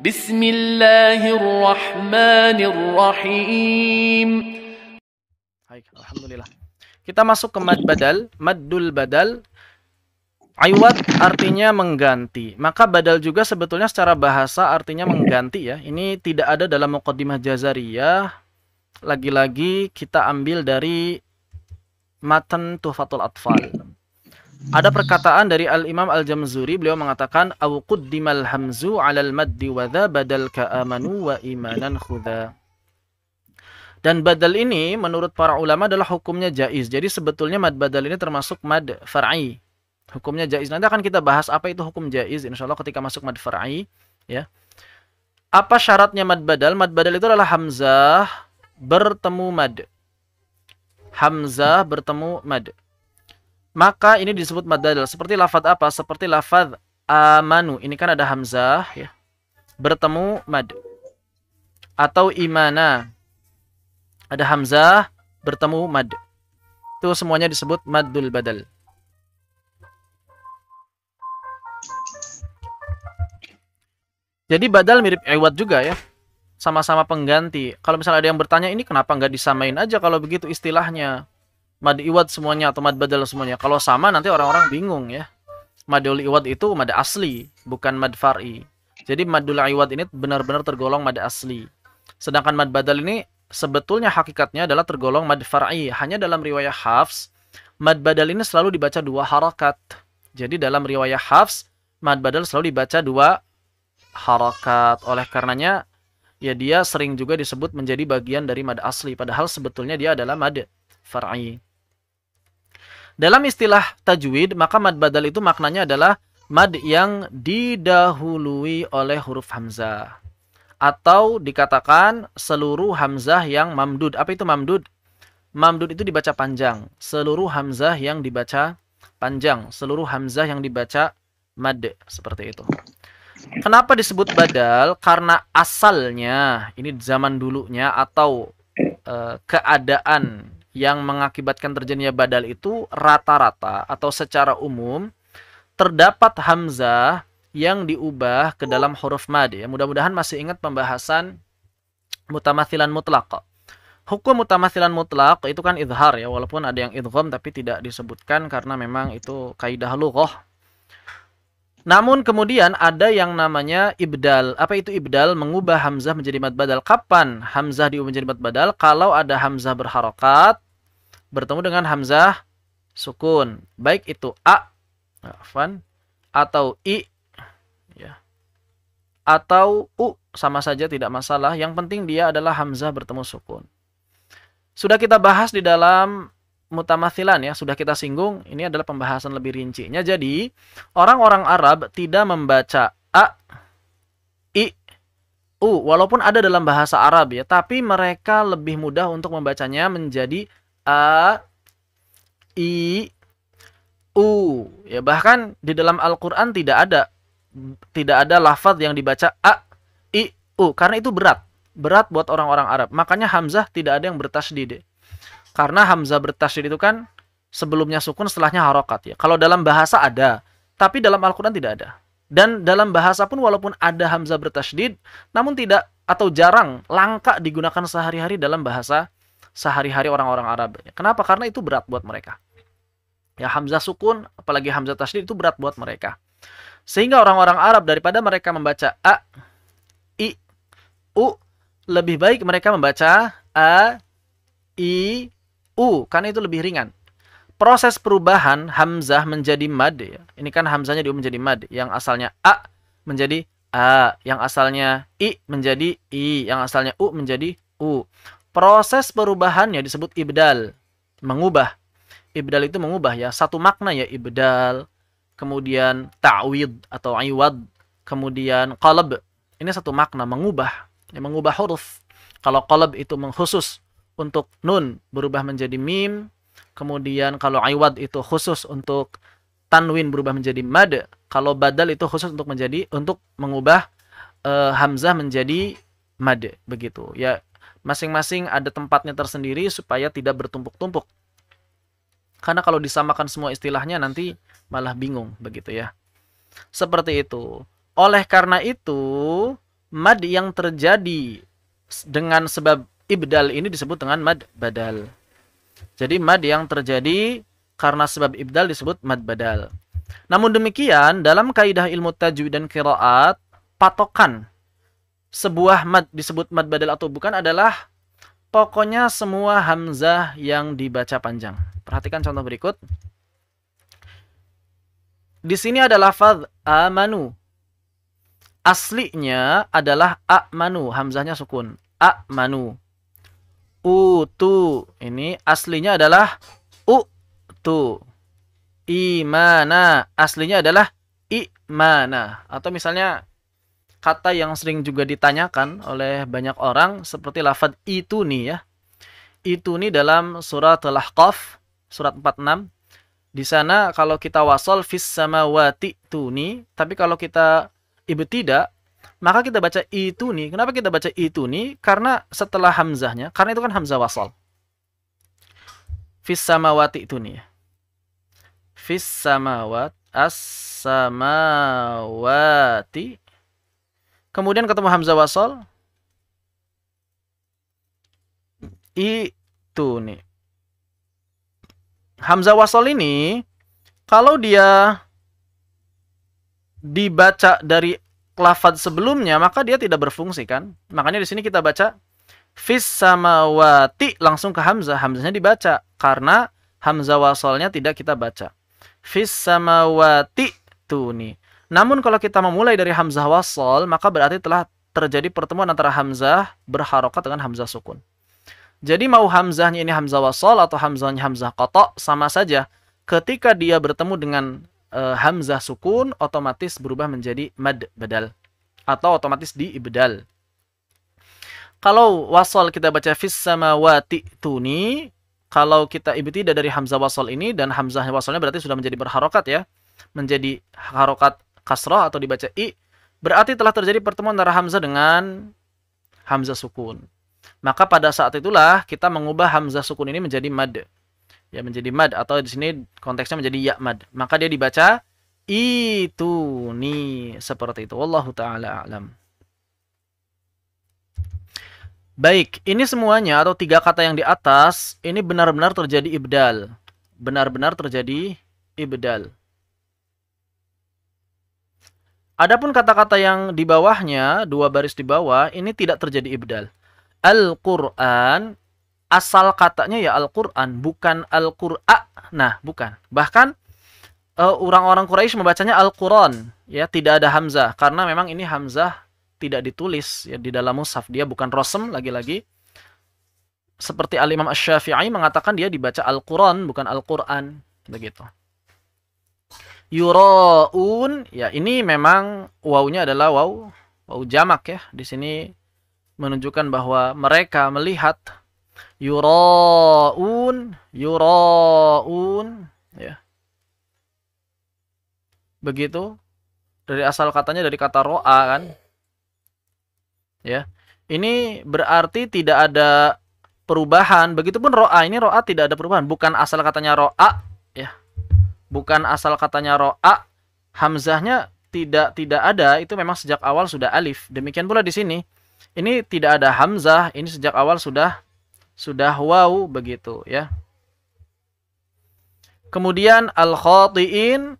بسم الله الرحمن الرحيم Hai, Alhamdulillah Kita masuk ke mad badal madul badal Aiwat artinya mengganti. Maka badal juga sebetulnya secara bahasa artinya mengganti ya. Ini tidak ada dalam muqaddimah jazariyah. Lagi-lagi kita ambil dari matan tufatul Atfal. Ada perkataan dari Al-Imam Al-Jamzuri, beliau mengatakan au quddimal hamzu 'alal maddi wa dha badal ka'amanu wa imanan khudha. Dan badal ini menurut para ulama adalah hukumnya jaiz. Jadi sebetulnya mad badal ini termasuk mad far'i. Hukumnya jaiz. Nanti akan kita bahas apa itu hukum jaiz Allah ketika masuk mad far'i, ya. Apa syaratnya mad badal? Mad badal itu adalah hamzah bertemu mad. Hamzah bertemu mad maka ini disebut mad Seperti lafad apa? Seperti lafad amanu. Ini kan ada hamzah ya. Bertemu mad. Atau imana. Ada hamzah bertemu mad. Itu semuanya disebut madul badal. Jadi badal mirip iwat juga ya. Sama-sama pengganti. Kalau misalnya ada yang bertanya, ini kenapa nggak disamain aja kalau begitu istilahnya? mad iwad semuanya atau mad badal semuanya. Kalau sama nanti orang-orang bingung ya. Madul iwad itu mad asli, bukan mad far'i. Jadi madul iwad ini benar-benar tergolong mad asli. Sedangkan mad badal ini sebetulnya hakikatnya adalah tergolong mad far'i. Hanya dalam riwayat Hafs, mad badal ini selalu dibaca dua harakat. Jadi dalam riwayat Hafs, mad badal selalu dibaca dua harakat. Oleh karenanya ya dia sering juga disebut menjadi bagian dari mad asli padahal sebetulnya dia adalah mad far'i. Dalam istilah tajwid, maka mad badal itu maknanya adalah mad yang didahului oleh huruf hamzah. Atau dikatakan seluruh hamzah yang mamdud. Apa itu mamdud? Mamdud itu dibaca panjang. Seluruh hamzah yang dibaca panjang. Seluruh hamzah yang dibaca mad. Seperti itu. Kenapa disebut badal? Karena asalnya, ini zaman dulunya atau uh, keadaan yang mengakibatkan terjadinya badal itu rata-rata atau secara umum terdapat hamzah yang diubah ke dalam huruf mad ya. Mudah-mudahan masih ingat pembahasan mutamatsilan mutlaq. Hukum mutamatsilan mutlak itu kan idhar ya, walaupun ada yang idgham tapi tidak disebutkan karena memang itu kaidah lughah. Namun kemudian ada yang namanya ibdal. Apa itu ibdal? Mengubah hamzah menjadi mad badal. Kapan hamzah diubah menjadi mad badal? Kalau ada hamzah berharokat bertemu dengan hamzah sukun. Baik itu a afan atau i ya. Atau u sama saja tidak masalah. Yang penting dia adalah hamzah bertemu sukun. Sudah kita bahas di dalam mutamathilan ya sudah kita singgung ini adalah pembahasan lebih rincinya jadi orang-orang Arab tidak membaca a i u walaupun ada dalam bahasa Arab ya tapi mereka lebih mudah untuk membacanya menjadi a i u ya bahkan di dalam Al-Qur'an tidak ada tidak ada lafaz yang dibaca a i u karena itu berat berat buat orang-orang Arab makanya hamzah tidak ada yang bertasydid karena hamzah bertasydid itu kan sebelumnya sukun setelahnya harokat ya. Kalau dalam bahasa ada, tapi dalam Al-Qur'an tidak ada. Dan dalam bahasa pun walaupun ada hamzah bertasydid, namun tidak atau jarang langka digunakan sehari-hari dalam bahasa sehari-hari orang-orang Arab. Kenapa? Karena itu berat buat mereka. Ya hamzah sukun apalagi hamzah tasydid itu berat buat mereka. Sehingga orang-orang Arab daripada mereka membaca a i u lebih baik mereka membaca a i U karena itu lebih ringan. Proses perubahan hamzah menjadi mad ya. Ini kan hamzahnya diubah menjadi mad yang asalnya a menjadi a, yang asalnya i menjadi i, yang asalnya u menjadi u. Proses perubahannya disebut ibdal, mengubah. Ibdal itu mengubah ya, satu makna ya ibdal, kemudian ta'wid atau iwad, kemudian qalb. Ini satu makna mengubah, ya, mengubah huruf. Kalau qalb itu mengkhusus, untuk nun berubah menjadi mim. Kemudian kalau iwad itu khusus untuk tanwin berubah menjadi mad. Kalau badal itu khusus untuk menjadi untuk mengubah uh, hamzah menjadi mad begitu. Ya masing-masing ada tempatnya tersendiri supaya tidak bertumpuk-tumpuk. Karena kalau disamakan semua istilahnya nanti malah bingung begitu ya. Seperti itu. Oleh karena itu, mad yang terjadi dengan sebab ibdal ini disebut dengan mad badal. Jadi mad yang terjadi karena sebab ibdal disebut mad badal. Namun demikian, dalam kaidah ilmu tajwid dan kiraat patokan sebuah mad disebut mad badal atau bukan adalah pokoknya semua hamzah yang dibaca panjang. Perhatikan contoh berikut. Di sini ada lafaz amanu. Aslinya adalah amanu, hamzahnya sukun. Amanu utu. Ini aslinya adalah utu. Imana aslinya adalah imana atau misalnya kata yang sering juga ditanyakan oleh banyak orang seperti lafad itu nih ya. Itu nih dalam surat Al-Ahqaf surat 46 di sana kalau kita wasol fis samawati tuni tapi kalau kita ibu tidak maka kita baca itu nih. Kenapa kita baca itu nih? Karena setelah hamzahnya, karena itu kan hamzah wasal. Fis samawati itu nih. Fis samawat as samawati. Kemudian ketemu hamzah wasal. Itu nih. Hamzah wasal ini kalau dia dibaca dari lafad sebelumnya maka dia tidak berfungsi kan makanya di sini kita baca fis samawati langsung ke hamzah hamzahnya dibaca karena hamzah wasalnya tidak kita baca fis samawati tuh nih namun kalau kita memulai dari hamzah wasal maka berarti telah terjadi pertemuan antara hamzah berharokat dengan hamzah sukun jadi mau hamzahnya ini hamzah wasal atau hamzahnya hamzah kotok sama saja ketika dia bertemu dengan e, hamzah sukun otomatis berubah menjadi mad badal atau otomatis di ibdal. Kalau wasol kita baca fis samawati tuni, kalau kita ibtidah dari hamzah wasol ini dan hamzah wasolnya berarti sudah menjadi berharokat ya, menjadi harokat kasroh atau dibaca i, berarti telah terjadi pertemuan antara hamzah dengan hamzah sukun. Maka pada saat itulah kita mengubah hamzah sukun ini menjadi mad ya menjadi mad atau di sini konteksnya menjadi ya mad maka dia dibaca itu ni seperti itu wallahu taala alam Baik, ini semuanya atau tiga kata yang di atas ini benar-benar terjadi ibdal. Benar-benar terjadi ibdal. Adapun kata-kata yang di bawahnya, dua baris di bawah, ini tidak terjadi ibdal. Al-Quran asal katanya ya Al-Qur'an, bukan Al-Qur'a. Nah, bukan. Bahkan e, orang-orang uh, Quraisy membacanya Al-Quran, ya, tidak ada hamzah karena memang ini hamzah tidak ditulis ya di dalam mushaf. Dia bukan rosem lagi-lagi. Seperti Al Imam Asy-Syafi'i mengatakan dia dibaca Al-Quran bukan Al-Qur'an, begitu. Yuraun, ya ini memang wawunya adalah waw waw jamak ya. Di sini menunjukkan bahwa mereka melihat yuraun yuraun ya begitu dari asal katanya dari kata roa kan ya ini berarti tidak ada perubahan begitupun roa ini roa tidak ada perubahan bukan asal katanya roa ya bukan asal katanya roa hamzahnya tidak tidak ada itu memang sejak awal sudah alif demikian pula di sini ini tidak ada hamzah ini sejak awal sudah sudah wow begitu ya. Kemudian al-khati'in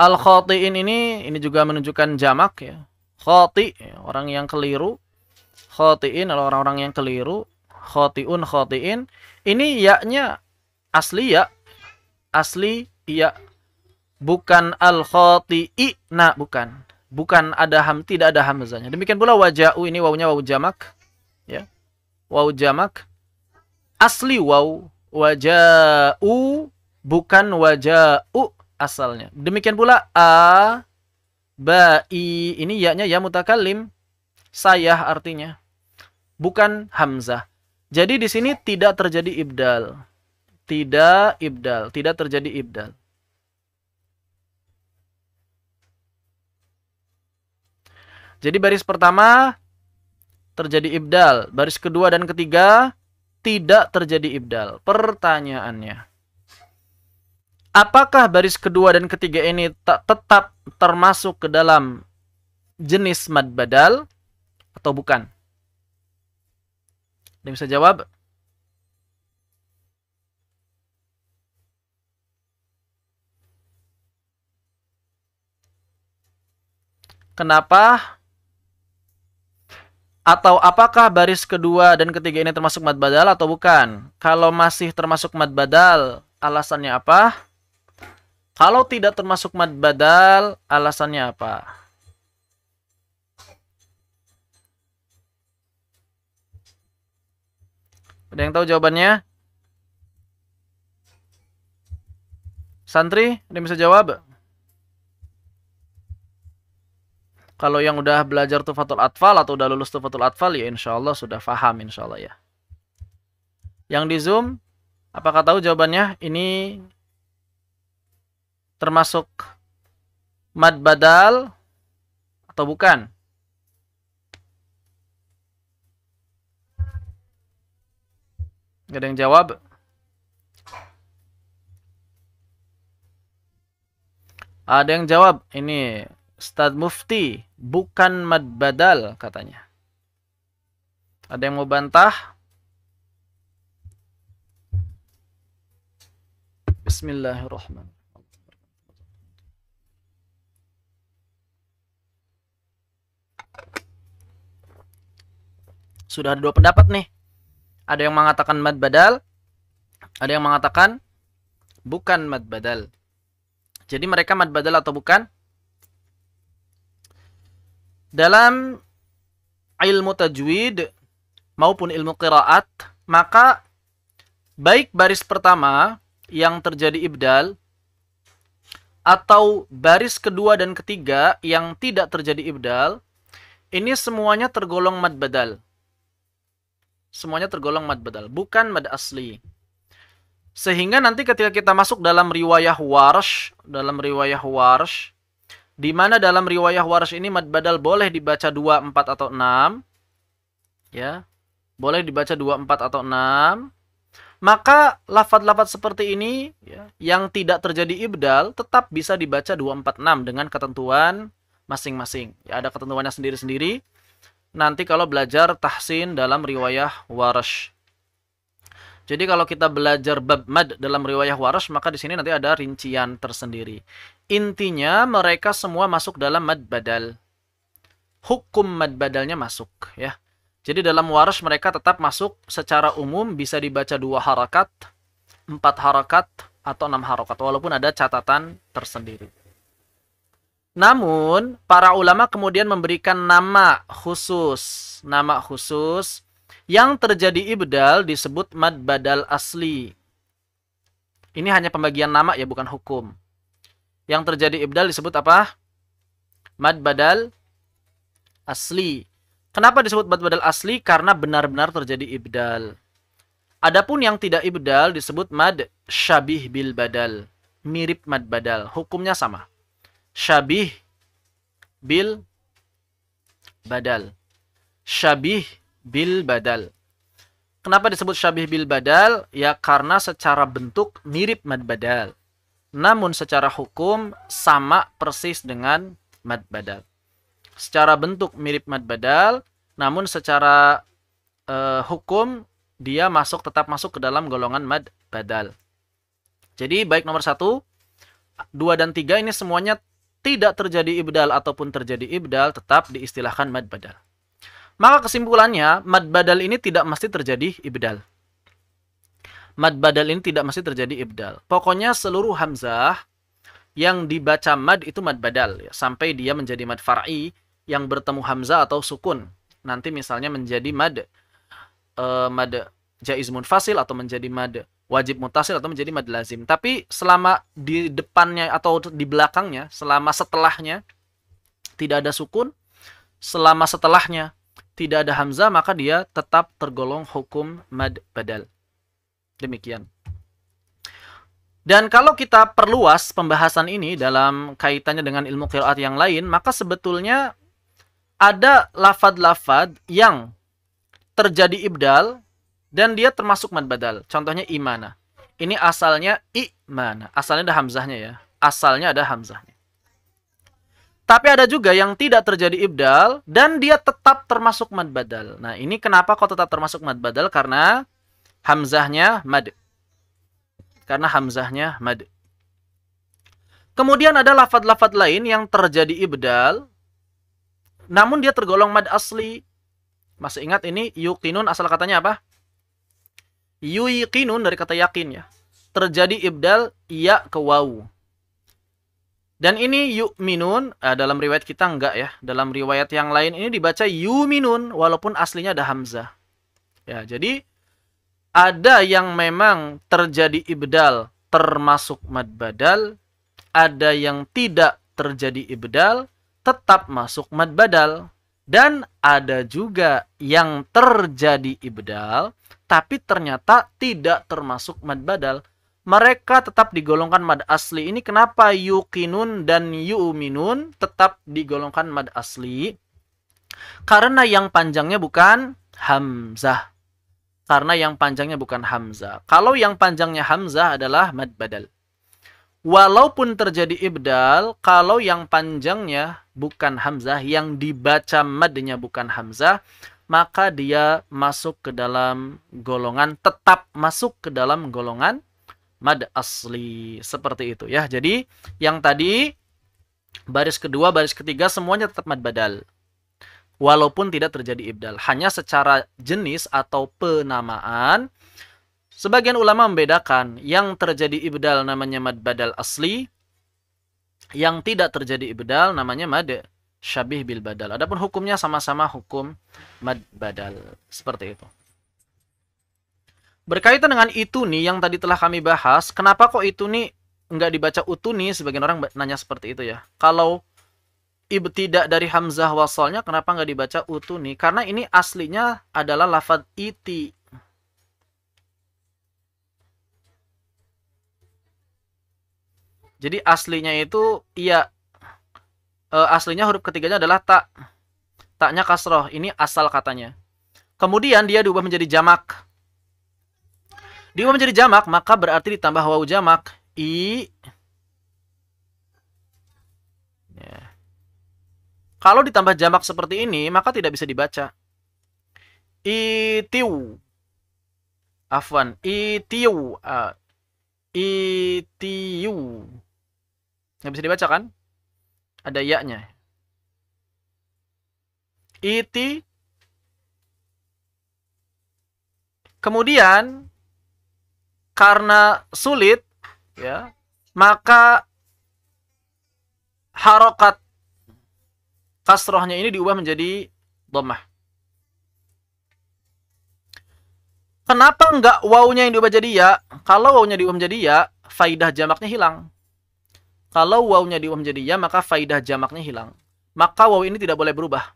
al-khati'in ini ini juga menunjukkan jamak ya. Khati orang yang keliru. Khati'in adalah orang-orang yang keliru. Khati'un khati'in ini yaknya asli ya. Asli ya bukan al-khati'i. Nah, bukan. Bukan ada ham tidak ada hamzahnya. Demikian pula waja'u ini wawunya wawu jamak ya waw jamak asli waw waja'u bukan waja'u asalnya. Demikian pula a ba'i ini ya-nya ya mutakallim sayah artinya bukan hamzah. Jadi di sini tidak terjadi ibdal. Tidak ibdal, tidak terjadi ibdal. Jadi baris pertama terjadi ibdal. Baris kedua dan ketiga tidak terjadi ibdal. Pertanyaannya, apakah baris kedua dan ketiga ini tetap termasuk ke dalam jenis mad badal atau bukan? Ada bisa jawab? Kenapa atau apakah baris kedua dan ketiga ini termasuk mad badal atau bukan? Kalau masih termasuk mad badal, alasannya apa? Kalau tidak termasuk mad badal, alasannya apa? Ada yang tahu jawabannya? Santri, ada yang bisa jawab? Kalau yang udah belajar Tufatul Atfal atau udah lulus Tufatul Atfal ya insya Allah sudah faham insya Allah ya. Yang di Zoom, apakah tahu jawabannya? Ini termasuk mad badal atau bukan? Gak ada yang jawab. Ada yang jawab. Ini Ustadz Mufti, bukan mad badal katanya. Ada yang mau bantah? Bismillahirrahmanirrahim. Sudah ada dua pendapat nih. Ada yang mengatakan mad badal, ada yang mengatakan bukan mad badal. Jadi mereka mad badal atau bukan? dalam ilmu tajwid maupun ilmu qiraat, maka baik baris pertama yang terjadi ibdal atau baris kedua dan ketiga yang tidak terjadi ibdal, ini semuanya tergolong mad badal. Semuanya tergolong mad badal, bukan mad asli. Sehingga nanti ketika kita masuk dalam riwayah warsh, dalam riwayah warsh, di mana dalam riwayah waris ini mad badal boleh dibaca 2, 4 atau 6 ya. Boleh dibaca 2, 4 atau 6. Maka lafad-lafad seperti ini ya, yang tidak terjadi ibdal tetap bisa dibaca 2, 4, 6 dengan ketentuan masing-masing. Ya, ada ketentuannya sendiri-sendiri. Nanti kalau belajar tahsin dalam riwayah waris jadi kalau kita belajar bab mad dalam riwayah waras maka di sini nanti ada rincian tersendiri. Intinya mereka semua masuk dalam mad badal. Hukum mad badalnya masuk ya. Jadi dalam waras mereka tetap masuk secara umum bisa dibaca dua harakat, empat harakat atau enam harakat walaupun ada catatan tersendiri. Namun para ulama kemudian memberikan nama khusus, nama khusus yang terjadi ibdal disebut mad badal asli. Ini hanya pembagian nama ya, bukan hukum. Yang terjadi ibdal disebut apa? Mad badal asli. Kenapa disebut mad badal asli? Karena benar-benar terjadi ibdal. Adapun yang tidak ibdal disebut mad syabih bil badal. Mirip mad badal, hukumnya sama. Syabih bil badal. Syabih bil badal. Kenapa disebut syabih bil badal? Ya karena secara bentuk mirip mad badal. Namun secara hukum sama persis dengan mad badal. Secara bentuk mirip mad badal, namun secara uh, hukum dia masuk tetap masuk ke dalam golongan mad badal. Jadi baik nomor satu, dua dan tiga ini semuanya tidak terjadi ibdal ataupun terjadi ibdal tetap diistilahkan mad badal. Maka kesimpulannya, mad badal ini tidak mesti terjadi ibdal. Mad badal ini tidak mesti terjadi ibdal. Pokoknya seluruh hamzah yang dibaca mad itu mad badal ya, sampai dia menjadi mad far'i yang bertemu hamzah atau sukun. Nanti misalnya menjadi mad uh, mad jaiz munfasil atau menjadi mad wajib mutasil atau menjadi mad lazim. Tapi selama di depannya atau di belakangnya, selama setelahnya tidak ada sukun, selama setelahnya tidak ada hamzah maka dia tetap tergolong hukum mad badal. Demikian. Dan kalau kita perluas pembahasan ini dalam kaitannya dengan ilmu qiraat yang lain, maka sebetulnya ada lafad-lafad yang terjadi ibdal dan dia termasuk mad badal. Contohnya imana. Ini asalnya imana. Asalnya ada hamzahnya ya. Asalnya ada hamzahnya. Tapi ada juga yang tidak terjadi ibdal dan dia tetap termasuk mad badal. Nah, ini kenapa kok tetap termasuk mad badal? Karena hamzahnya mad. Karena hamzahnya mad. Kemudian ada lafad-lafad lain yang terjadi ibdal namun dia tergolong mad asli. Masih ingat ini yukinun asal katanya apa? Yuyikinun dari kata yakin ya. Terjadi ibdal ya ke wawu. Dan ini minun uh, eh, dalam riwayat kita enggak ya. Dalam riwayat yang lain ini dibaca yu minun walaupun aslinya ada hamzah. Ya, jadi ada yang memang terjadi ibdal termasuk mad badal, ada yang tidak terjadi ibdal tetap masuk mad badal dan ada juga yang terjadi ibdal tapi ternyata tidak termasuk mad badal mereka tetap digolongkan mad asli. Ini kenapa yukinun dan yu'minun tetap digolongkan mad asli? Karena yang panjangnya bukan hamzah. Karena yang panjangnya bukan hamzah. Kalau yang panjangnya hamzah adalah mad badal. Walaupun terjadi ibdal, kalau yang panjangnya bukan hamzah, yang dibaca madnya bukan hamzah, maka dia masuk ke dalam golongan, tetap masuk ke dalam golongan mad asli seperti itu ya. Jadi yang tadi baris kedua, baris ketiga semuanya tetap mad badal. Walaupun tidak terjadi ibdal, hanya secara jenis atau penamaan sebagian ulama membedakan yang terjadi ibdal namanya mad badal asli, yang tidak terjadi ibdal namanya mad syabih bil badal. Adapun hukumnya sama-sama hukum mad badal. Seperti itu. Berkaitan dengan itu nih yang tadi telah kami bahas, kenapa kok itu nih nggak dibaca utuh nih? Sebagian orang nanya seperti itu ya. Kalau tidak dari hamzah wasalnya kenapa nggak dibaca utuh nih? Karena ini aslinya adalah lafad iti. Jadi aslinya itu iya e, aslinya huruf ketiganya adalah tak. Taknya kasroh, ini asal katanya. Kemudian dia diubah menjadi jamak. Diubah menjadi jamak, maka berarti ditambah wawu jamak. I. Ya. Kalau ditambah jamak seperti ini, maka tidak bisa dibaca. Itiu. Afwan. Itiu. Uh, itiu. Nggak bisa dibaca kan? Ada ya-nya. Iti. Kemudian karena sulit ya maka harokat kasrohnya ini diubah menjadi domah. Kenapa nggak wawunya yang diubah jadi ya? Kalau wawunya diubah menjadi ya, faidah jamaknya hilang. Kalau wawunya diubah menjadi ya, maka faidah jamaknya hilang. Maka waw ini tidak boleh berubah.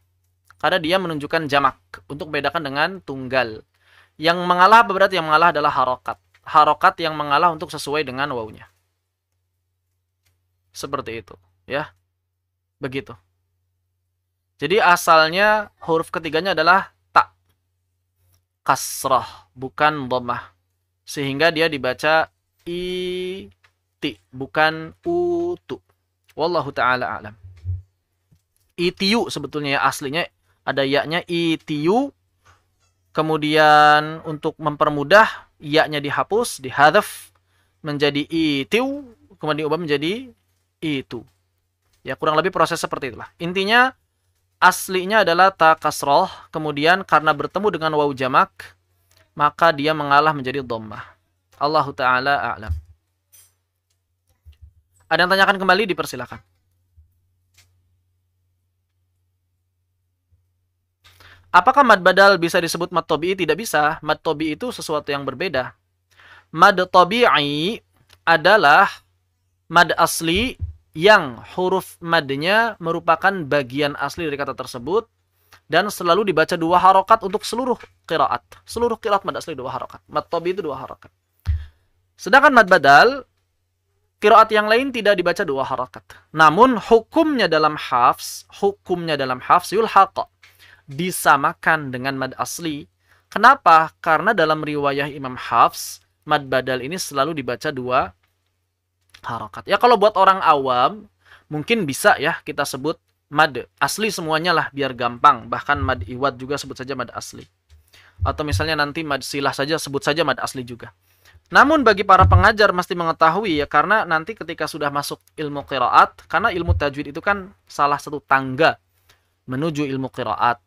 Karena dia menunjukkan jamak untuk membedakan dengan tunggal. Yang mengalah berarti yang mengalah adalah harokat harokat yang mengalah untuk sesuai dengan wawunya. Seperti itu, ya. Begitu. Jadi asalnya huruf ketiganya adalah tak. Kasrah, bukan domah. Sehingga dia dibaca i bukan utu. Wallahu taala alam. Itiu sebetulnya ya aslinya ada yaknya itiu. Kemudian untuk mempermudah ianya dihapus, dihadaf menjadi itu, kemudian diubah menjadi itu. Ya, kurang lebih proses seperti itulah. Intinya aslinya adalah ta kasroh, kemudian karena bertemu dengan waw jamak, maka dia mengalah menjadi dhammah. Allahu taala a'lam. Ada yang tanyakan kembali dipersilakan. Apakah mad badal bisa disebut mad tobi'i? Tidak bisa. Mad tobi'i itu sesuatu yang berbeda. Mad tobi'i adalah mad asli yang huruf madnya merupakan bagian asli dari kata tersebut dan selalu dibaca dua harokat untuk seluruh kiraat. Seluruh kiraat mad asli dua harokat. Mad tobi itu dua harokat. Sedangkan mad badal kiraat yang lain tidak dibaca dua harokat. Namun hukumnya dalam hafs, hukumnya dalam hafs yulhaqa disamakan dengan mad asli. Kenapa? Karena dalam riwayah Imam Hafs, mad badal ini selalu dibaca dua harokat. Ya kalau buat orang awam, mungkin bisa ya kita sebut mad asli semuanya lah biar gampang. Bahkan mad iwat juga sebut saja mad asli. Atau misalnya nanti mad silah saja sebut saja mad asli juga. Namun bagi para pengajar mesti mengetahui ya karena nanti ketika sudah masuk ilmu qiraat karena ilmu tajwid itu kan salah satu tangga menuju ilmu qiraat.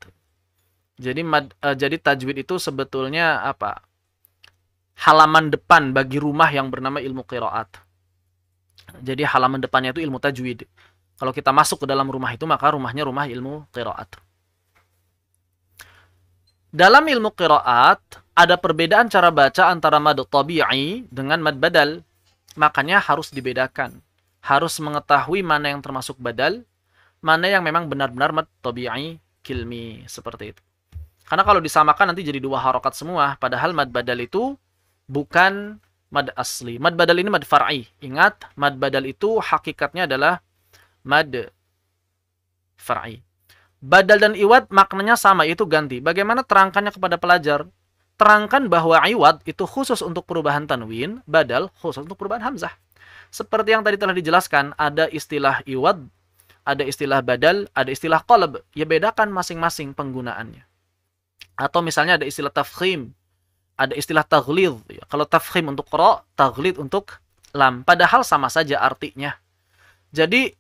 Jadi mad, uh, jadi tajwid itu sebetulnya apa? Halaman depan bagi rumah yang bernama ilmu qiraat. Jadi halaman depannya itu ilmu tajwid. Kalau kita masuk ke dalam rumah itu maka rumahnya rumah ilmu qiraat. Dalam ilmu qiraat ada perbedaan cara baca antara mad tabi'i dengan mad badal. Makanya harus dibedakan. Harus mengetahui mana yang termasuk badal, mana yang memang benar-benar tabi'i kilmi seperti itu. Karena kalau disamakan nanti jadi dua harokat semua. Padahal mad badal itu bukan mad asli. Mad badal ini mad farai. Ingat, mad badal itu hakikatnya adalah mad farai. Badal dan iwat maknanya sama, itu ganti. Bagaimana terangkannya kepada pelajar? Terangkan bahwa iwat itu khusus untuk perubahan tanwin, badal khusus untuk perubahan hamzah. Seperti yang tadi telah dijelaskan, ada istilah iwat ada istilah badal, ada istilah qalb. Ya bedakan masing-masing penggunaannya. Atau misalnya ada istilah tafkhim, ada istilah taghlid. Ya, kalau tafkhim untuk ro, taghlid untuk lam. Padahal sama saja artinya. Jadi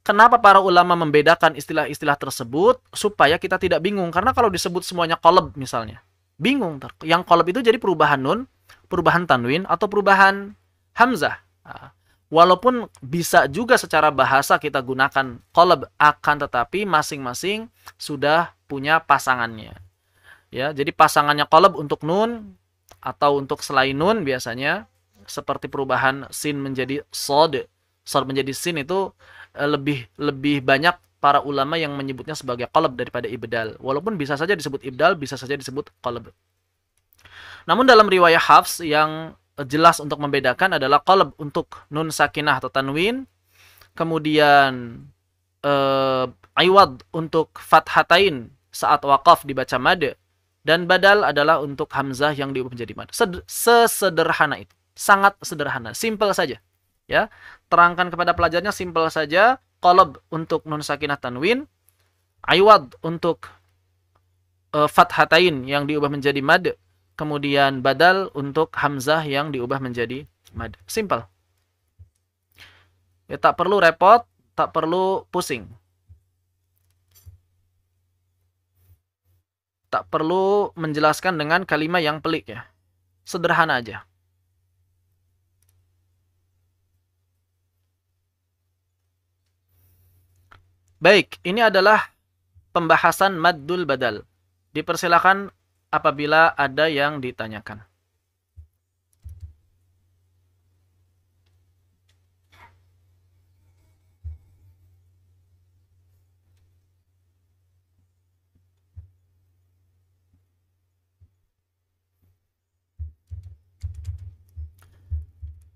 kenapa para ulama membedakan istilah-istilah tersebut supaya kita tidak bingung. Karena kalau disebut semuanya qalb misalnya, bingung. Yang qalb itu jadi perubahan nun, perubahan tanwin atau perubahan hamzah. Nah, walaupun bisa juga secara bahasa kita gunakan kolab akan tetapi masing-masing sudah punya pasangannya ya jadi pasangannya kolab untuk nun atau untuk selain nun biasanya seperti perubahan sin menjadi sod sod menjadi sin itu eh, lebih lebih banyak para ulama yang menyebutnya sebagai kolab daripada ibdal walaupun bisa saja disebut ibdal bisa saja disebut kolab namun dalam riwayat Hafs yang jelas untuk membedakan adalah qalb untuk nun sakinah atau tanwin, kemudian aywat eh, iwad untuk fathatain saat wakaf dibaca mad dan badal adalah untuk hamzah yang diubah menjadi mad. Sesederhana itu, sangat sederhana, simple saja. Ya, terangkan kepada pelajarnya simple saja. Qalb untuk nun sakinah tanwin, iwad untuk uh, fathatain yang diubah menjadi mad kemudian badal untuk hamzah yang diubah menjadi mad. Simple. Ya tak perlu repot, tak perlu pusing. Tak perlu menjelaskan dengan kalimat yang pelik ya. Sederhana aja. Baik, ini adalah pembahasan maddul badal. Dipersilakan apabila ada yang ditanyakan.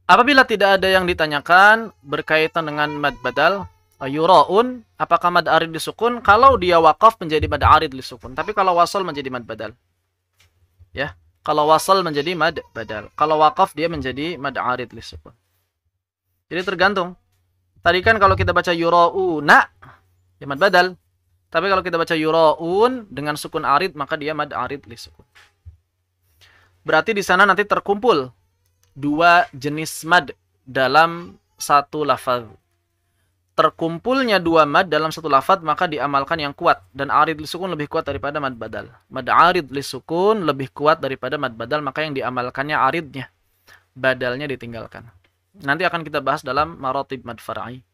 Apabila tidak ada yang ditanyakan berkaitan dengan mad badal, yuraun, apakah mad arid disukun? Kalau dia wakaf menjadi mad arid disukun, tapi kalau wasal menjadi mad badal. Ya. Kalau wasal menjadi mad badal. Kalau wakaf dia menjadi mad arid lisukun. Jadi tergantung. Tadi kan kalau kita baca yurauna ya mad badal. Tapi kalau kita baca yuraun dengan sukun arid maka dia mad arid lisukun. Berarti di sana nanti terkumpul dua jenis mad dalam satu lafaz terkumpulnya dua mad dalam satu lafad maka diamalkan yang kuat dan arid lisukun lebih kuat daripada mad badal mad arid lisukun lebih kuat daripada mad badal maka yang diamalkannya aridnya badalnya ditinggalkan nanti akan kita bahas dalam maratib mad farai